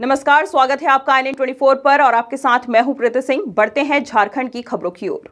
नमस्कार स्वागत है आपका आई एन पर और आपके साथ मैं हूं प्रीति सिंह बढ़ते हैं झारखंड की खबरों की ओर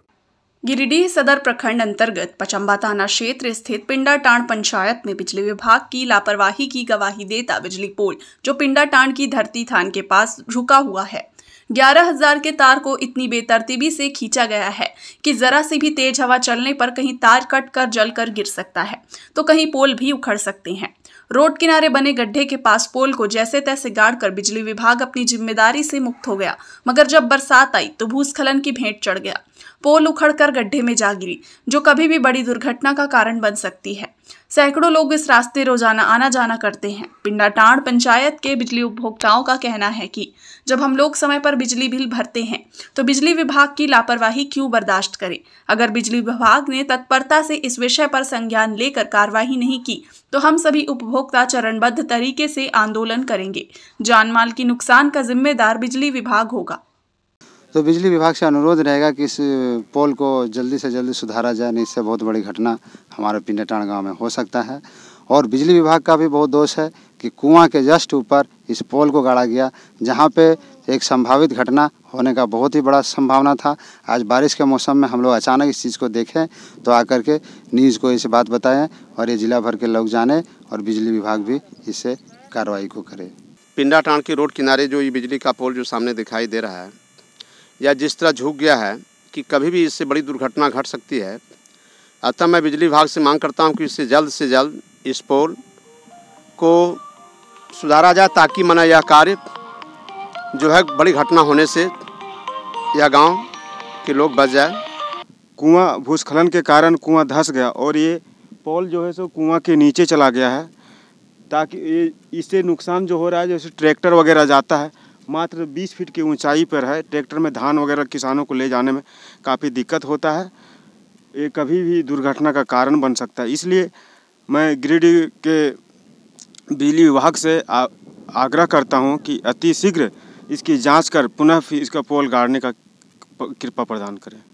गिरिडीह सदर प्रखंड अंतर्गत पचम्बा थाना क्षेत्र स्थित पिंडा टाण पंचायत में बिजली विभाग की लापरवाही की गवाही देता बिजली पोल जो पिंडा टाण की धरती थान के पास झुका हुआ है ग्यारह हजार के तार को इतनी बेतरतीबी से खींचा गया है कि जरा सी भी तेज हवा चलने पर कहीं तार कट कर जल कर गिर सकता है तो कहीं पोल भी उखड़ सकते हैं रोड किनारे बने गड्ढे के पास पोल को जैसे तैसे गाड़कर बिजली विभाग अपनी जिम्मेदारी से मुक्त हो गया मगर जब बरसात आई तो भूस्खलन की भेंट चढ़ गया पोल उखड़कर गड्ढे में जा गिरी जो कभी भी बड़ी दुर्घटना का कारण बन सकती है सैकड़ों लोग इस रास्ते रोजाना आना जाना करते हैं टाण पंचायत के बिजली उपभोक्ताओं का कहना है कि जब हम लोग समय पर बिजली बिल भरते हैं तो बिजली विभाग की लापरवाही क्यों बर्दाश्त करें अगर बिजली विभाग ने तत्परता से इस विषय पर संज्ञान लेकर कार्यवाही नहीं की तो हम सभी उपभोक्ता चरणबद्ध तरीके से आंदोलन करेंगे जानमाल की नुकसान का जिम्मेदार बिजली विभाग होगा तो बिजली विभाग से अनुरोध रहेगा कि इस पोल को जल्दी से जल्दी सुधारा जाए नहीं इससे बहुत बड़ी घटना हमारे पिंडटान गाँव में हो सकता है और बिजली विभाग का भी बहुत दोष है कि कुआं के जस्ट ऊपर इस पोल को गाड़ा गया जहाँ पे एक संभावित घटना होने का बहुत ही बड़ा संभावना था आज बारिश के मौसम में हम लोग अचानक इस चीज़ को देखें तो आकर के न्यूज़ को इसे बात बताएं और ये ज़िला भर के लोग जाने और बिजली विभाग भी इससे कार्रवाई को करे पिंडाटाण के रोड किनारे जो ये बिजली का पोल जो सामने दिखाई दे रहा है या जिस तरह झुक गया है कि कभी भी इससे बड़ी दुर्घटना घट सकती है अतः मैं बिजली विभाग से मांग करता हूं कि इससे जल्द से जल्द इस पोल को सुधारा जाए ताकि मना यह कार्य जो है बड़ी घटना होने से यह गांव के लोग बच जाए कुआं भूस्खलन के कारण कुआं धस गया और ये पोल जो है सो कुआं के नीचे चला गया है ताकि इससे नुकसान जो हो रहा है जैसे ट्रैक्टर वगैरह जाता है मात्र 20 फीट की ऊंचाई पर है ट्रैक्टर में धान वगैरह किसानों को ले जाने में काफ़ी दिक्कत होता है ये कभी भी दुर्घटना का कारण बन सकता है इसलिए मैं ग्रिड के बिजली विभाग से आग्रह करता हूँ कि अतिशीघ्र इसकी जांच कर पुनः इसका पोल गाड़ने का कृपा प्रदान करें